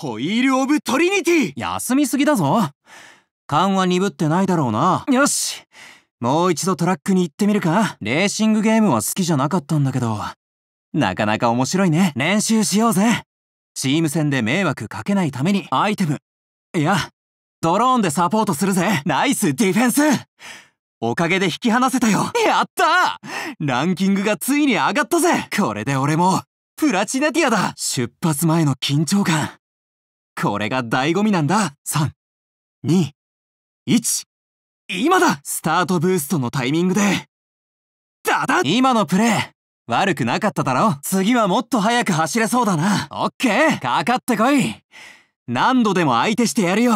ホイール・オブ・トリニティ休みすぎだぞ勘は鈍ってないだろうな。よしもう一度トラックに行ってみるかレーシングゲームは好きじゃなかったんだけど、なかなか面白いね。練習しようぜチーム戦で迷惑かけないためにアイテム。いや、ドローンでサポートするぜナイスディフェンスおかげで引き離せたよやったランキングがついに上がったぜこれで俺も、プラチナティアだ出発前の緊張感、これが醍醐味なんだ !3、2、1、今だスタートブーストのタイミングで、ダだ今のプレイ悪くなかっただろ次はもっと早く走れそうだな。オッケーかかってこい何度でも相手してやるよ